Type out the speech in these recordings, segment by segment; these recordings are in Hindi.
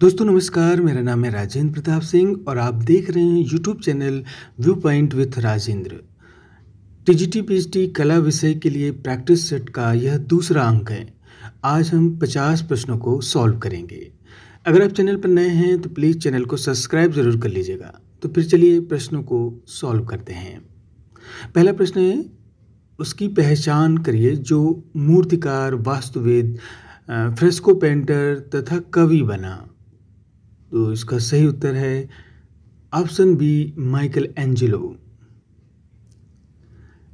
दोस्तों नमस्कार मेरा नाम है राजेंद्र प्रताप सिंह और आप देख रहे हैं YouTube channel viewpoint with Rajendra TGT PhD कला विषय के लिए प्रैक्टिस सेट का यह दूसरा अंक है आज हम 50 प्रश्नों को सॉल्व करेंगे अगर आप चैनल पर नए हैं तो प्लीज़ चैनल को सब्सक्राइब ज़रूर कर लीजिएगा तो फिर चलिए प्रश्नों को सॉल्व करते हैं पहला प्रश्न है उसकी पहचान करिए जो मूर्तिकार वास्तुवेद फ्रेस्को पेंटर तथा कवि बना तो इसका सही उत्तर है option B Michelangelo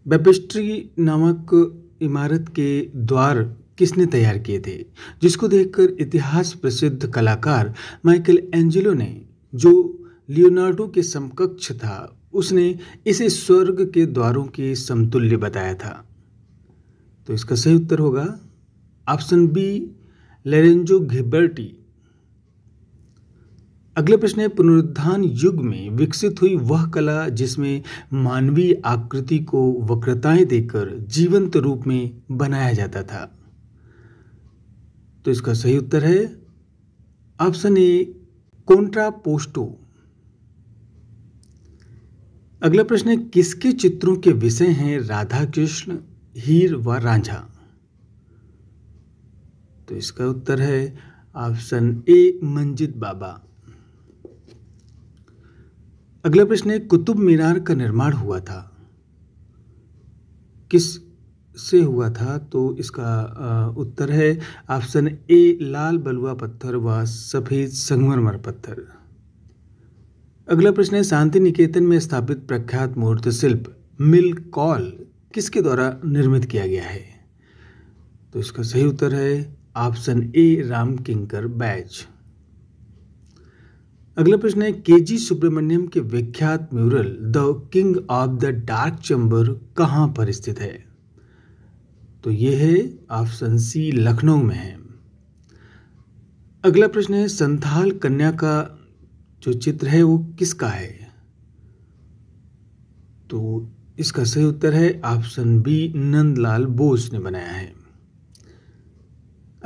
baptistery नामक इमारत के द्वार किसने तैयार किए थे जिसको देखकर इतिहास प्रसिद्ध कलाकार माइकल एंजिलो ने जो लियोनार्डो के समकक्ष था उसने इसे स्वर्ग के द्वारों के समतुल्य बताया था तो इसका सही उत्तर होगा ऑप्शन बी लेरेंजो घिबर्टी अगला प्रश्न है पुनरुत्थान युग में विकसित हुई वह कला जिसमें मानवीय आकृति को वक्रताएं देकर जीवंत रूप में बनाया जाता था तो इसका सही उत्तर है ऑप्शन ए कोंट्रा पोस्टो अगला प्रश्न है किसके चित्रों के विषय हैं राधा कृष्ण हीर व रांझा तो इसका उत्तर है ऑप्शन ए मंजित बाबा अगला प्रश्न है कुतुब मीनार का निर्माण हुआ था किस से हुआ था तो इसका उत्तर है ऑप्शन ए लाल बलुआ पत्थर व सफ़ेद संगमरमर पत्थर अगला प्रश्न है शांति निकेतन में स्थापित प्रख्यात मूर्त शिल्प मिल कॉल किसके द्वारा निर्मित किया गया है तो इसका सही उत्तर है ऑप्शन ए राम किंकर बैच अगला प्रश्न है के जी सुब्रमण्यम के विख्यात mural the king of the dark chamber कहाँ पर स्थित है तो ये है ऑप्शन सी लखनऊ में है अगला प्रश्न है संथाल कन्या का जो चित्र है वो किसका है तो इसका सही उत्तर है ऑप्शन बी नंदलाल बोस ने बनाया है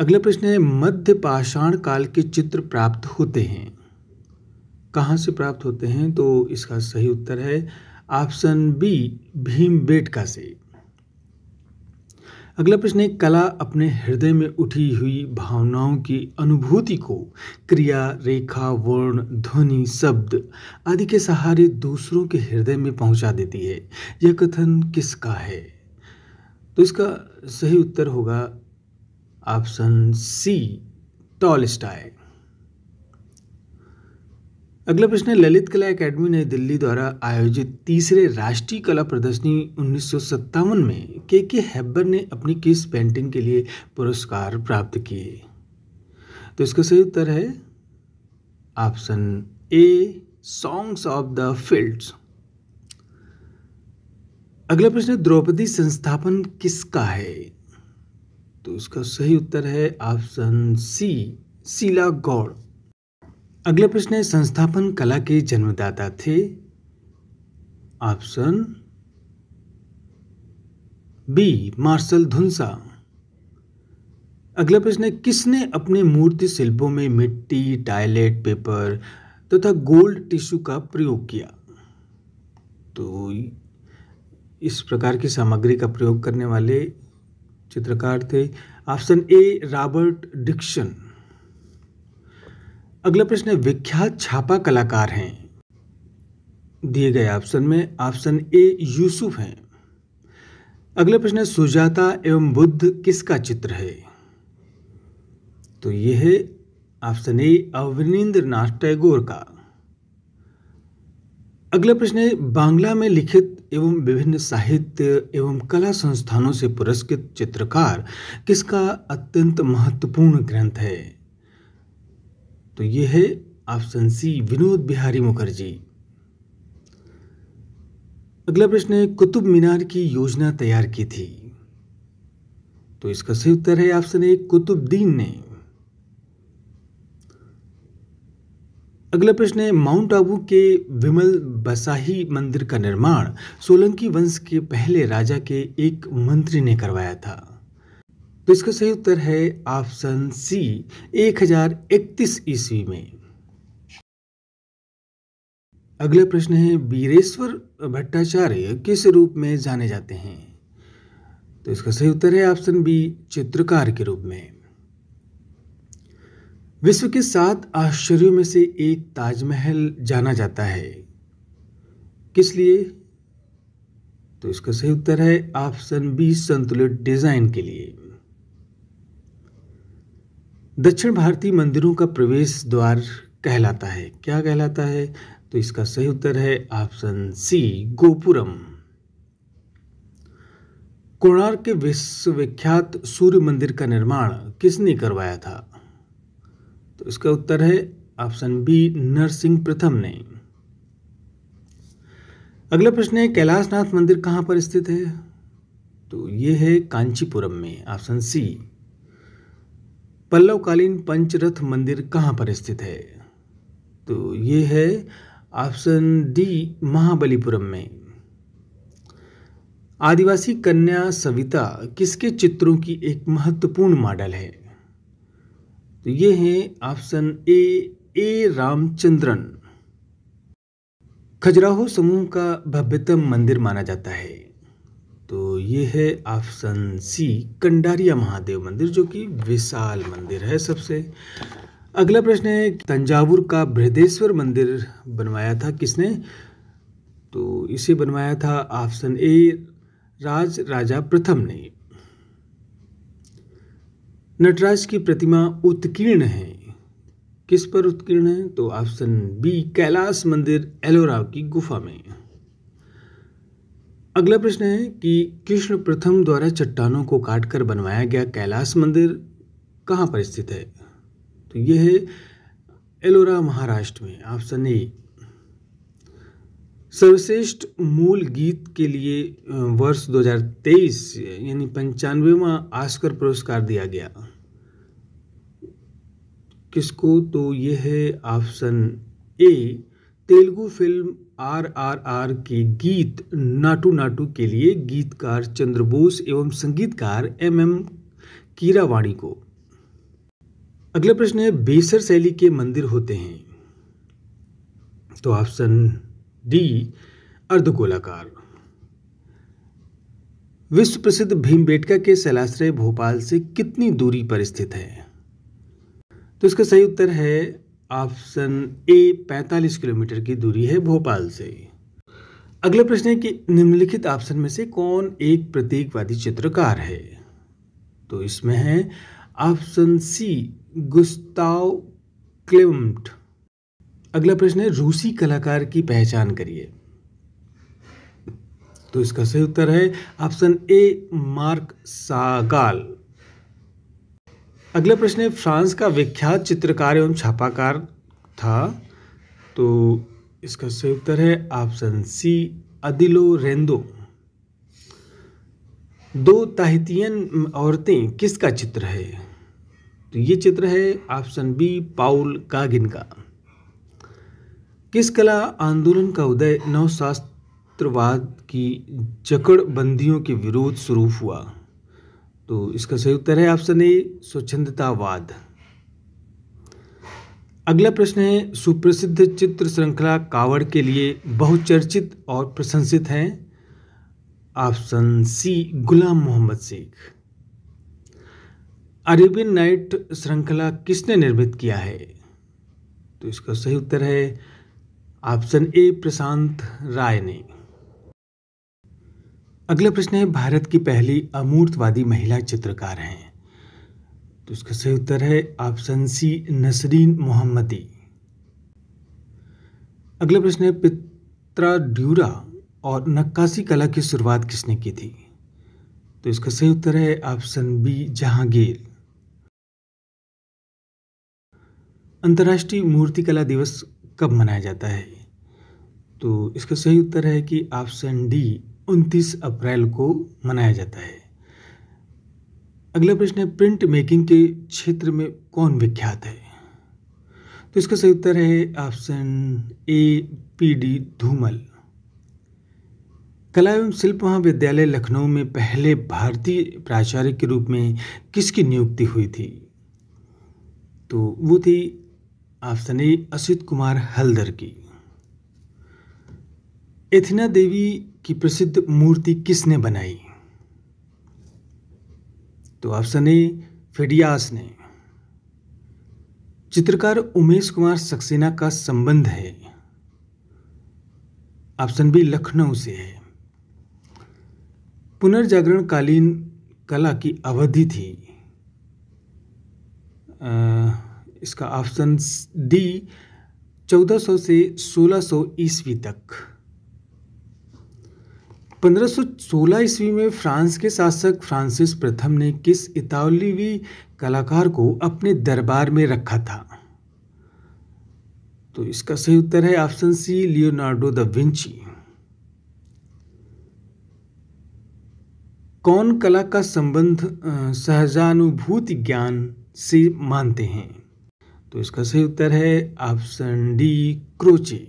अगला प्रश्न है मध्य पाषाण काल के चित्र प्राप्त होते हैं कहाँ से प्राप्त होते हैं तो इसका सही उत्तर है ऑप्शन बी भीम बेटका से अगला प्रश्न है कला अपने हृदय में उठी हुई भावनाओं की अनुभूति को क्रिया रेखा वर्ण ध्वनि शब्द आदि के सहारे दूसरों के हृदय में पहुंचा देती है यह कथन किसका है तो इसका सही उत्तर होगा ऑप्शन सी टॉल स्टाइल अगला प्रश्न है ललित कला एकेडमी नई दिल्ली द्वारा आयोजित तीसरे राष्ट्रीय कला प्रदर्शनी उन्नीस में के के हैब्बर ने अपनी किस पेंटिंग के लिए पुरस्कार प्राप्त किए तो इसका सही उत्तर है option A songs of the fields अगला प्रश्न द्रौपदी संस्थापन किसका है तो इसका सही उत्तर है ऑप्शन सी शीला गौड़ अगला प्रश्न है संस्थापन कला के जन्मदाता थे ऑप्शन बी मार्शल धुंसा अगला प्रश्न है किसने अपने मूर्ति शिल्पों में मिट्टी टॉयलेट पेपर तथा तो गोल्ड टिश्यू का प्रयोग किया तो इस प्रकार की सामग्री का प्रयोग करने वाले चित्रकार थे ऑप्शन ए रॉबर्ट डिक्शन अगला प्रश्न है विख्यात छापा कलाकार हैं दिए गए ऑप्शन में ऑप्शन ए यूसुफ हैं अगला प्रश्न है सुजाता एवं बुद्ध किसका चित्र है तो यह है option A Abanindranath Tagore का अगला प्रश्न है बांग्ला में लिखित एवं विभिन्न साहित्य एवं कला संस्थानों से पुरस्कृत चित्रकार किसका अत्यंत महत्वपूर्ण ग्रंथ है तो ये है ऑप्शन सी विनोद बिहारी मुखर्जी अगला प्रश्न है कुतुब मीनार की योजना तैयार की थी तो इसका सही उत्तर है ऑप्शन ए कुतुबद्दीन ने अगला प्रश्न है माउंट आबू के विमल बसाही मंदिर का निर्माण सोलंकी वंश के पहले राजा के एक मंत्री ने करवाया था तो इसका सही उत्तर है ऑप्शन सी एक हजार इकतीस ईस्वी में अगला प्रश्न है वीरेश्वर भट्टाचार्य किस रूप में जाने जाते हैं तो इसका सही उत्तर है ऑप्शन बी चित्रकार के रूप में विश्व के सात आश्चर्यों में से एक ताजमहल जाना जाता है किस लिए तो इसका सही उत्तर है ऑप्शन बी संतुलित डिजाइन के लिए दक्षिण भारतीय मंदिरों का प्रवेश द्वार कहलाता है क्या कहलाता है तो इसका सही उत्तर है ऑप्शन सी गोपुरम कोणार्क के विश्वविख्यात सूर्य मंदिर का निर्माण किसने करवाया था तो इसका उत्तर है ऑप्शन बी नरसिंह प्रथम ने अगला प्रश्न है कैलाशनाथ मंदिर कहां पर स्थित है तो यह है कांचीपुरम में ऑप्शन सी पल्लवकालीन पंचरथ मंदिर कहाँ पर स्थित है तो ये है ऑप्शन डी महाबलीपुरम में आदिवासी कन्या सविता किसके चित्रों की एक महत्वपूर्ण मॉडल है तो ये है option A A Ramachandran Khajuraho समूह का भव्यतम मंदिर माना जाता है ये है ऑप्शन सी कंडारिया महादेव मंदिर जो कि विशाल मंदिर है सबसे अगला प्रश्न है तंजावुर का बृहदेश्वर मंदिर बनवाया था किसने तो इसे बनवाया था ऑप्शन ए राज राजा प्रथम ने नटराज की प्रतिमा उत्कीर्ण है किस पर उत्कीर्ण है तो ऑप्शन बी कैलाश मंदिर एलोरा की गुफा में अगला प्रश्न है कि कृष्ण प्रथम द्वारा चट्टानों को काटकर बनवाया गया कैलाश मंदिर कहाँ पर स्थित है तो यह है एलोरा महाराष्ट्र में ऑप्शन ए सर्वश्रेष्ठ मूल गीत के लिए वर्ष 2023 यानी पंचानवेवा आस्कर पुरस्कार दिया गया किसको तो यह है option A Telugu film R R R के गीत नाटू नाटू के लिए गीतकार चंद्र बोस एवं संगीतकार एम एम कीरावाणी को अगला प्रश्न है बेसर शैली के मंदिर होते हैं तो ऑप्शन डी अर्धगोलाकार विश्व प्रसिद्ध भीमबेटका के सैलाश्रय भोपाल से कितनी दूरी पर स्थित है तो इसका सही उत्तर है ऑप्शन ए 45 किलोमीटर की दूरी है भोपाल से अगला प्रश्न है कि निम्नलिखित ऑप्शन में से कौन एक प्रतीकवादी चित्रकार है तो इसमें है ऑप्शन सी गुस्ताव क्लिम्ट अगला प्रश्न है रूसी कलाकार की पहचान करिए तो इसका सही उत्तर है ऑप्शन ए मार्क सागाल अगला प्रश्न है फ्रांस का विख्यात चित्रकार एवं छापाकार था तो इसका सही उत्तर है ऑप्शन सी अदिलो रेंदो दो ताहितियन औरतें किसका चित्र है तो ये चित्र है ऑप्शन बी पाउल कागिन का किस कला आंदोलन का उदय नवशास्त्रवाद की जकड़बंदियों के विरोध स्वरूप हुआ तो इसका सही उत्तर है ऑप्शन ए स्वच्छंदतावाद अगला प्रश्न है सुप्रसिद्ध चित्र श्रृंखला कावड़ के लिए बहुचर्चित और प्रशंसित हैं option C Gulam Mohammed Sheikh Arabian night श्रृंखला किसने निर्मित किया है तो इसका सही उत्तर है ऑप्शन ए प्रशांत राय ने अगला प्रश्न है भारत की पहली अमूर्तवादी महिला चित्रकार हैं तो इसका सही उत्तर है ऑप्शन सी नसरीन मोहम्मदी अगला प्रश्न है पित्रा ड्यूरा और नक्काशी कला की शुरुआत किसने की थी तो इसका सही उत्तर है ऑप्शन बी जहांगीर अंतर्राष्ट्रीय मूर्तिकला दिवस कब मनाया जाता है तो इसका सही उत्तर है कि ऑप्शन डी उनतीस अप्रैल को मनाया जाता है अगला प्रश्न है प्रिंट मेकिंग के क्षेत्र में कौन विख्यात है तो इसका सही उत्तर है option A P D Dhumal कला एवं शिल्प महाविद्यालय लखनऊ में पहले भारतीय प्राचार्य के रूप में किसकी नियुक्ति हुई थी तो वो थी ऑप्शन ए असित कुमार हल्दर की एथना देवी की प्रसिद्ध मूर्ति किसने बनाई तो ऑप्शन ए फिडियास ने चित्रकार उमेश कुमार सक्सेना का संबंध है ऑप्शन बी लखनऊ से है पुनर्जागरण कालीन कला की अवधि थी आ, इसका ऑप्शन डी 1400 से 1600 ईस्वी तक 1516 ईस्वी में फ्रांस के शासक फ्रांसिस प्रथम ने किस इतालवी कलाकार को अपने दरबार में रखा था तो इसका सही उत्तर है option C Leonardo da Vinci कौन कला का संबंध सहजानुभूति ज्ञान से मानते हैं तो इसका सही उत्तर है ऑप्शन डी क्रोची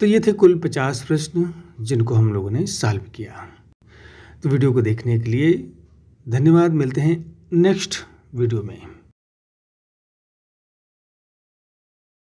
तो ये थे कुल पचास प्रश्न जिनको हम लोगों ने सॉल्व किया तो वीडियो को देखने के लिए धन्यवाद मिलते हैं नेक्स्ट वीडियो में